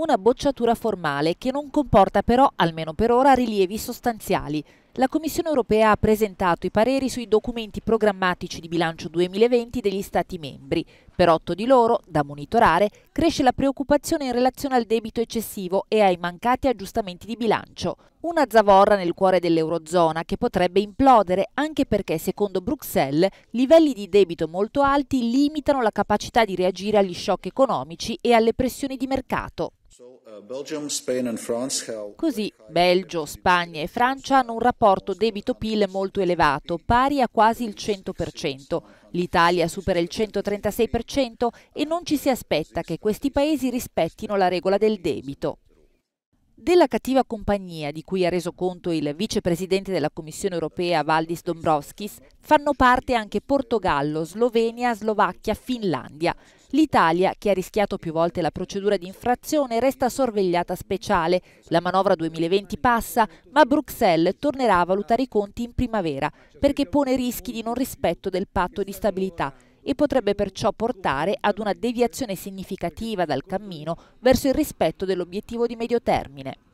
una bocciatura formale che non comporta però, almeno per ora, rilievi sostanziali la Commissione europea ha presentato i pareri sui documenti programmatici di bilancio 2020 degli Stati membri. Per otto di loro, da monitorare, cresce la preoccupazione in relazione al debito eccessivo e ai mancati aggiustamenti di bilancio. Una zavorra nel cuore dell'Eurozona che potrebbe implodere anche perché, secondo Bruxelles, livelli di debito molto alti limitano la capacità di reagire agli shock economici e alle pressioni di mercato. Così Belgio, Spagna e Francia hanno un rapporto debito-PIL molto elevato, pari a quasi il 100%. L'Italia supera il 136% e non ci si aspetta che questi paesi rispettino la regola del debito. Della cattiva compagnia di cui ha reso conto il vicepresidente della Commissione europea Valdis Dombrovskis fanno parte anche Portogallo, Slovenia, Slovacchia, Finlandia. L'Italia, che ha rischiato più volte la procedura di infrazione, resta sorvegliata speciale. La manovra 2020 passa, ma Bruxelles tornerà a valutare i conti in primavera perché pone rischi di non rispetto del patto di stabilità e potrebbe perciò portare ad una deviazione significativa dal cammino verso il rispetto dell'obiettivo di medio termine.